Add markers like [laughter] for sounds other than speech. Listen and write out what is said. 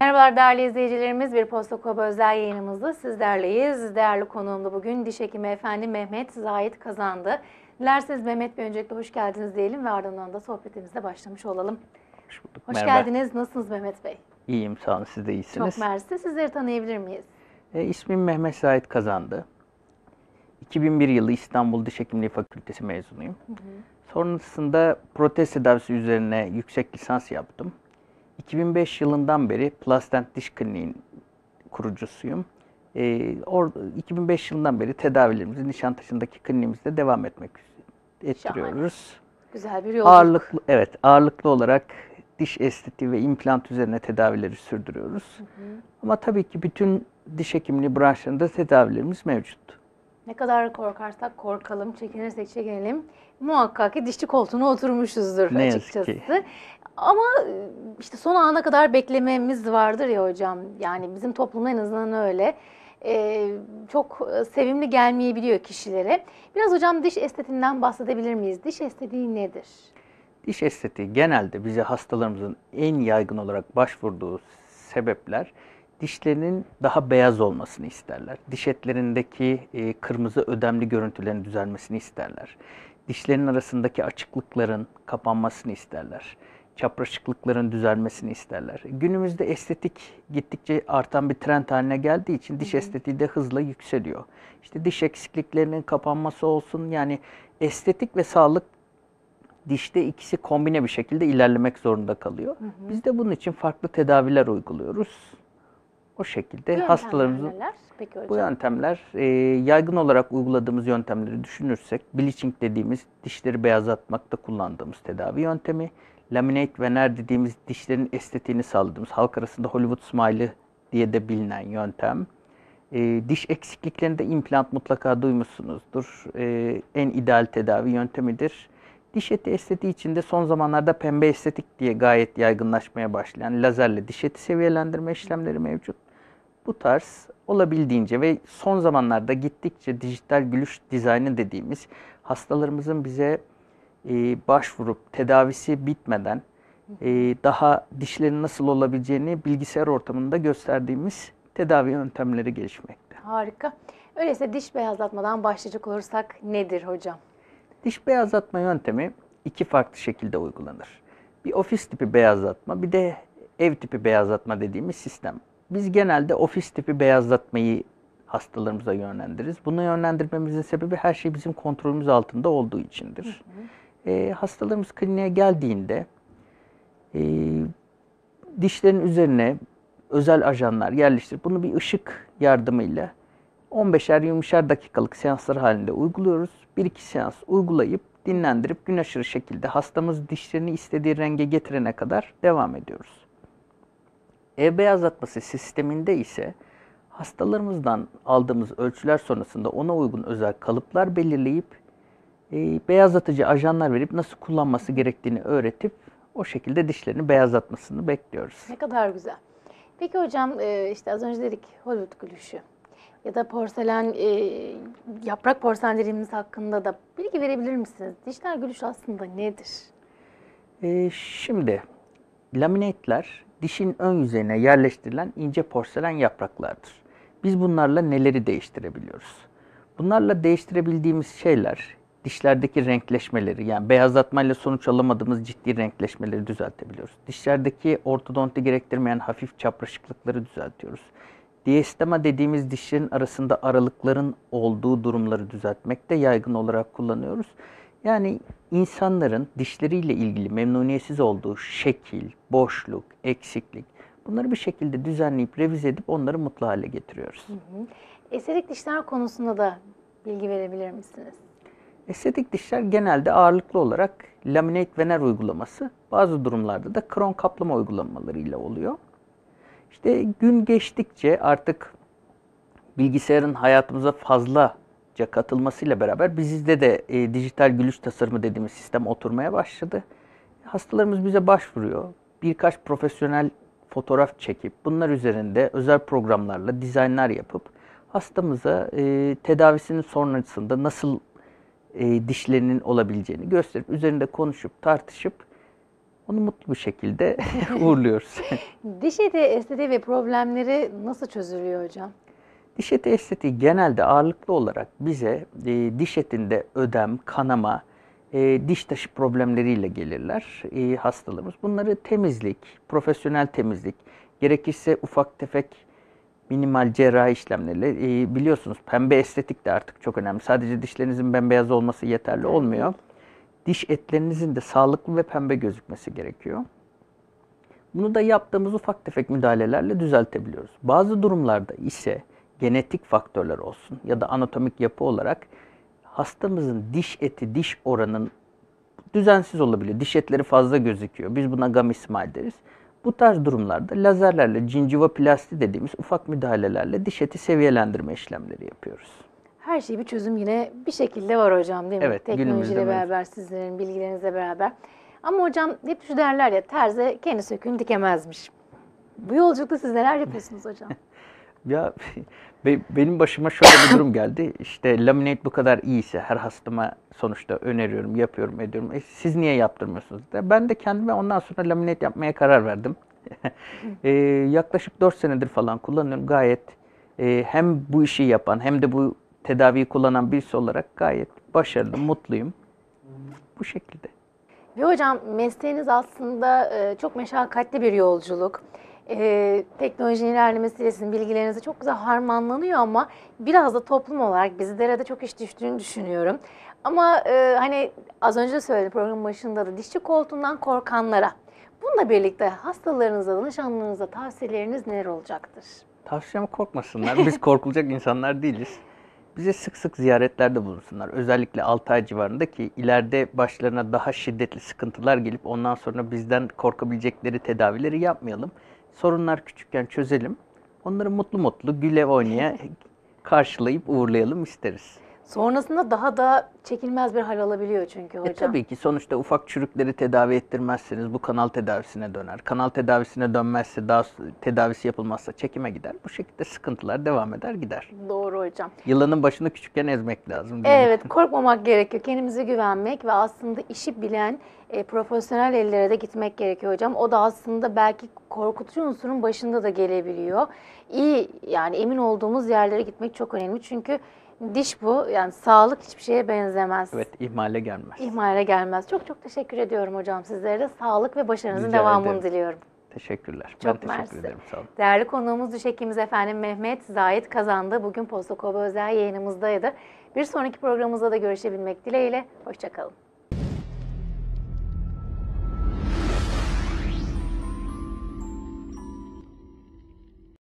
Merhabalar değerli izleyicilerimiz. Bir Posta Koba özel yayınımızda sizlerleyiz. Değerli konuğumda bugün diş hekimi efendi Mehmet Zahit kazandı. Dilerseniz Mehmet Bey öncelikle hoş geldiniz diyelim ve ardından da sohbetimize başlamış olalım. Hoş bulduk. Hoş Merhaba. geldiniz. Nasılsınız Mehmet Bey? İyiyim sağ olun. Siz de iyisiniz. Çok mersi. Sizleri tanıyabilir miyiz? E, ismim Mehmet Zahit kazandı. 2001 yılı İstanbul Diş Hekimliği Fakültesi mezunuyum. Hı hı. Sonrasında protez tedavisi üzerine yüksek lisans yaptım. 2005 yılından beri Plastent Diş Kliniği'nin kurucusuyum. E, orada 2005 yılından beri tedavilerimizi Nişantaşı'ndaki kliniğimizde devam etmek ettiriyoruz. Şahane. Güzel bir yolculuk. Ağırlıklı, evet, ağırlıklı olarak diş estetiği ve implant üzerine tedavileri sürdürüyoruz. Hı hı. Ama tabii ki bütün diş hekimliği branşlarında tedavilerimiz mevcut. Ne kadar korkarsak korkalım, çekinirsek çekinelim. Muhakkak ki dişçi koltuğuna oturmuşuzdur ne açıkçası. Ki. Ama e, işte son ana kadar beklememiz vardır ya hocam. Yani bizim toplumda en azından öyle. Ee, çok e, sevimli gelmeyebiliyor kişilere. Biraz hocam diş estetiğinden bahsedebilir miyiz? Diş estetiği nedir? Diş estetiği genelde bize hastalarımızın en yaygın olarak başvurduğu sebepler dişlerinin daha beyaz olmasını isterler. Diş etlerindeki e, kırmızı ödemli görüntülerin düzelmesini isterler. Dişlerin arasındaki açıklıkların kapanmasını isterler çapraşıklıkların düzelmesini isterler. Günümüzde estetik gittikçe artan bir trend haline geldiği için diş estetiği de hızla yükseliyor. İşte diş eksikliklerinin kapanması olsun yani estetik ve sağlık dişte ikisi kombine bir şekilde ilerlemek zorunda kalıyor. Hı hı. Biz de bunun için farklı tedaviler uyguluyoruz. O şekilde Yöntemler hastalarımızın Peki hocam. bu yöntemler e, yaygın olarak uyguladığımız yöntemleri düşünürsek bleaching dediğimiz dişleri beyazlatmakta kullandığımız tedavi yöntemi, laminate veneer dediğimiz dişlerin estetiğini sağladığımız halk arasında Hollywood smile'ı diye de bilinen yöntem. E, diş eksikliklerinde implant mutlaka duymuşsunuzdur. E, en ideal tedavi yöntemidir. Diş eti estetiği içinde son zamanlarda pembe estetik diye gayet yaygınlaşmaya başlayan lazerle diş eti seviyelendirme işlemleri mevcut bu tarz olabildiğince ve son zamanlarda gittikçe dijital gülüş dizaynı dediğimiz hastalarımızın bize e, başvurup tedavisi bitmeden e, daha dişlerin nasıl olabileceğini bilgisayar ortamında gösterdiğimiz tedavi yöntemleri gelişmekte. Harika. Öyleyse diş beyazlatmadan başlayacak olursak nedir hocam? Diş beyazlatma yöntemi iki farklı şekilde uygulanır. Bir ofis tipi beyazlatma, bir de ev tipi beyazlatma dediğimiz sistem. Biz genelde ofis tipi beyazlatmayı hastalarımıza yönlendiririz. Bunu yönlendirmemizin sebebi her şey bizim kontrolümüz altında olduğu içindir. Hı hı. E, hastalarımız kliniğe geldiğinde e, dişlerin üzerine özel ajanlar yerleştirip bunu bir ışık yardımıyla 15'er 20'şer dakikalık seanslar halinde uyguluyoruz. Bir iki seans uygulayıp dinlendirip gün aşırı şekilde hastamız dişlerini istediği renge getirene kadar devam ediyoruz. E-beyazlatması sisteminde ise hastalarımızdan aldığımız ölçüler sonrasında ona uygun özel kalıplar belirleyip e, beyazlatıcı ajanlar verip nasıl kullanması gerektiğini öğretip o şekilde dişlerini beyazlatmasını bekliyoruz. Ne kadar güzel. Peki hocam e, işte az önce dedik Hollywood gülüşü ya da porselen e, yaprak porselenlerimiz hakkında da bilgi verebilir misiniz? Dişler gülüşü aslında nedir? E, şimdi laminetler dişin ön yüzeyine yerleştirilen ince porselen yapraklardır. Biz bunlarla neleri değiştirebiliyoruz? Bunlarla değiştirebildiğimiz şeyler dişlerdeki renkleşmeleri yani beyazlatmayla sonuç alamadığımız ciddi renkleşmeleri düzeltebiliyoruz. Dişlerdeki ortodonti gerektirmeyen hafif çapraşıklıkları düzeltiyoruz. Diastema dediğimiz dişlerin arasında aralıkların olduğu durumları düzeltmekte yaygın olarak kullanıyoruz. Yani insanların dişleriyle ilgili memnuniyetsiz olduğu şekil, boşluk, eksiklik bunları bir şekilde düzenleyip revize edip onları mutlu hale getiriyoruz. Hı hı. Estetik dişler konusunda da bilgi verebilir misiniz? Estetik dişler genelde ağırlıklı olarak laminate vener uygulaması, bazı durumlarda da kron kaplama uygulamalarıyla oluyor. İşte gün geçtikçe artık bilgisayarın hayatımıza fazla sıkça katılmasıyla beraber bizde de e, dijital gülüş tasarımı dediğimiz sistem oturmaya başladı. Hastalarımız bize başvuruyor. Birkaç profesyonel fotoğraf çekip bunlar üzerinde özel programlarla dizaynlar yapıp hastamıza e, tedavisinin sonrasında nasıl e, dişlerinin olabileceğini gösterip üzerinde konuşup tartışıp onu mutlu bir şekilde [laughs] uğurluyoruz. [laughs] Diş eti estetiği ve problemleri nasıl çözülüyor hocam? Diş eti estetiği genelde ağırlıklı olarak bize e, diş etinde ödem, kanama, e, diş taşı problemleriyle gelirler e, hastalarımız. Bunları temizlik, profesyonel temizlik, gerekirse ufak tefek minimal cerrahi işlemleri e, biliyorsunuz pembe estetik de artık çok önemli. Sadece dişlerinizin bembeyaz olması yeterli olmuyor. Diş etlerinizin de sağlıklı ve pembe gözükmesi gerekiyor. Bunu da yaptığımız ufak tefek müdahalelerle düzeltebiliyoruz. Bazı durumlarda ise genetik faktörler olsun ya da anatomik yapı olarak hastamızın diş eti, diş oranın düzensiz olabiliyor. Diş etleri fazla gözüküyor. Biz buna gamismal deriz. Bu tarz durumlarda lazerlerle cinciva plasti dediğimiz ufak müdahalelerle diş eti seviyelendirme işlemleri yapıyoruz. Her şey bir çözüm yine bir şekilde var hocam değil mi? Evet. Teknolojiyle beraber, sizlerin bilgilerinizle beraber. Ama hocam hep şu derler ya terze kendi söküğünü dikemezmiş. Bu yolculukta siz neler yapıyorsunuz hocam? [laughs] Ya [laughs] benim başıma şöyle bir durum geldi. İşte laminate bu kadar iyiyse her hastama sonuçta öneriyorum, yapıyorum, ediyorum. E, siz niye yaptırmıyorsunuz? De, ben de kendime ondan sonra laminate yapmaya karar verdim. [laughs] e, yaklaşık 4 senedir falan kullanıyorum. Gayet e, hem bu işi yapan hem de bu tedaviyi kullanan birisi olarak gayet başarılı, mutluyum. Bu şekilde. Ve hocam mesleğiniz aslında e, çok meşakkatli bir yolculuk e, teknolojinin ilerlemesiyle bilgilerinizi çok güzel harmanlanıyor ama biraz da toplum olarak bizlere de çok iş düştüğünü düşünüyorum. Ama e, hani az önce de söyledim programın başında da dişçi koltuğundan korkanlara bununla birlikte hastalarınıza, danışanlarınıza tavsiyeleriniz neler olacaktır? Tavsiyem korkmasınlar. Biz [laughs] korkulacak insanlar değiliz. Bize sık sık ziyaretlerde bulunsunlar. Özellikle 6 ay civarında ki ileride başlarına daha şiddetli sıkıntılar gelip ondan sonra bizden korkabilecekleri tedavileri yapmayalım sorunlar küçükken çözelim. Onları mutlu mutlu güle oynaya [laughs] karşılayıp uğurlayalım isteriz. Sonrasında daha da çekilmez bir hal alabiliyor çünkü e, hocam. E tabii ki sonuçta ufak çürükleri tedavi ettirmezseniz bu kanal tedavisine döner. Kanal tedavisine dönmezse daha tedavisi yapılmazsa çekime gider. Bu şekilde sıkıntılar devam eder gider. Doğru hocam. Yılanın başını küçükken ezmek lazım. Evet korkmamak gerekiyor. Kendimize güvenmek ve aslında işi bilen e, profesyonel ellere de gitmek gerekiyor hocam. O da aslında belki korkutucu unsurun başında da gelebiliyor. İyi yani emin olduğumuz yerlere gitmek çok önemli. Çünkü diş bu. Yani sağlık hiçbir şeye benzemez. Evet, ihmale gelmez. İhmale gelmez. Çok çok teşekkür ediyorum hocam sizlere Sağlık ve başarınızın Rica devamını ederim. diliyorum. Teşekkürler. Çok ben teşekkür mersi. ederim. Sağ olun. Değerli konuğumuz diş hekimimiz efendim Mehmet Zahit Kazandı. Bugün Posta Koba özel yayınımızdaydı. Bir sonraki programımızda da görüşebilmek dileğiyle. Hoşçakalın.